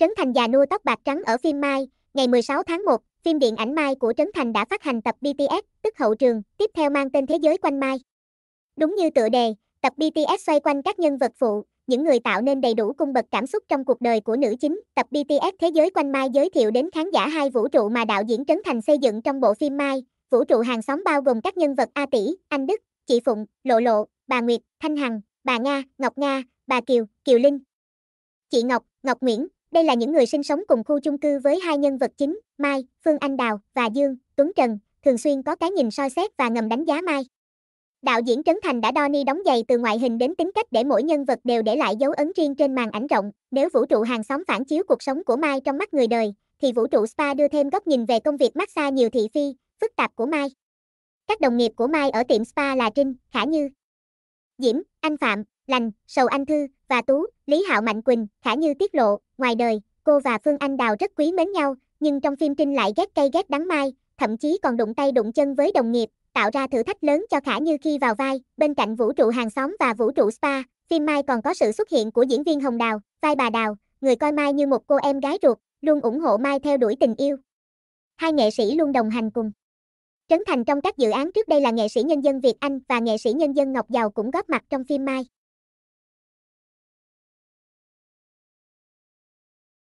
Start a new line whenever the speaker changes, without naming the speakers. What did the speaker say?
Trấn Thành già nua tóc bạc trắng ở phim Mai, ngày 16 tháng 1, phim điện ảnh Mai của Trấn Thành đã phát hành tập BTS, tức hậu trường, tiếp theo mang tên Thế giới quanh Mai. Đúng như tựa đề, tập BTS xoay quanh các nhân vật phụ, những người tạo nên đầy đủ cung bậc cảm xúc trong cuộc đời của nữ chính. Tập BTS Thế giới quanh Mai giới thiệu đến khán giả hai vũ trụ mà đạo diễn Trấn Thành xây dựng trong bộ phim Mai. Vũ trụ hàng xóm bao gồm các nhân vật A Tỷ, Anh Đức, Chị Phụng, Lộ Lộ, Bà Nguyệt, Thanh Hằng, Bà Nga, Ngọc Nga, Bà Kiều, Kiều Linh. Chị Ngọc, Ngọc Nguyễn, đây là những người sinh sống cùng khu chung cư với hai nhân vật chính, Mai, Phương Anh Đào và Dương, Tuấn Trần, thường xuyên có cái nhìn soi xét và ngầm đánh giá Mai. Đạo diễn Trấn Thành đã đo ni đóng giày từ ngoại hình đến tính cách để mỗi nhân vật đều để lại dấu ấn riêng trên màn ảnh rộng. Nếu vũ trụ hàng xóm phản chiếu cuộc sống của Mai trong mắt người đời, thì vũ trụ spa đưa thêm góc nhìn về công việc massage nhiều thị phi, phức tạp của Mai. Các đồng nghiệp của Mai ở tiệm spa là Trinh, Khả Như, Diễm, Anh Phạm, Lành, Sầu Anh Thư, và Tú, Lý Hạo Mạnh Quỳnh, Khả Như tiết lộ, ngoài đời, cô và Phương Anh Đào rất quý mến nhau, nhưng trong phim Trinh lại ghét cây ghét đắng mai, thậm chí còn đụng tay đụng chân với đồng nghiệp, tạo ra thử thách lớn cho Khả Như khi vào vai, bên cạnh vũ trụ hàng xóm và vũ trụ spa, phim Mai còn có sự xuất hiện của diễn viên Hồng Đào, vai bà Đào, người coi Mai như một cô em gái ruột, luôn ủng hộ Mai theo đuổi tình yêu. Hai nghệ sĩ luôn đồng hành cùng. Trấn Thành trong các dự án trước đây là nghệ sĩ nhân dân Việt Anh và nghệ sĩ nhân dân Ngọc Giàu cũng góp mặt trong phim Mai.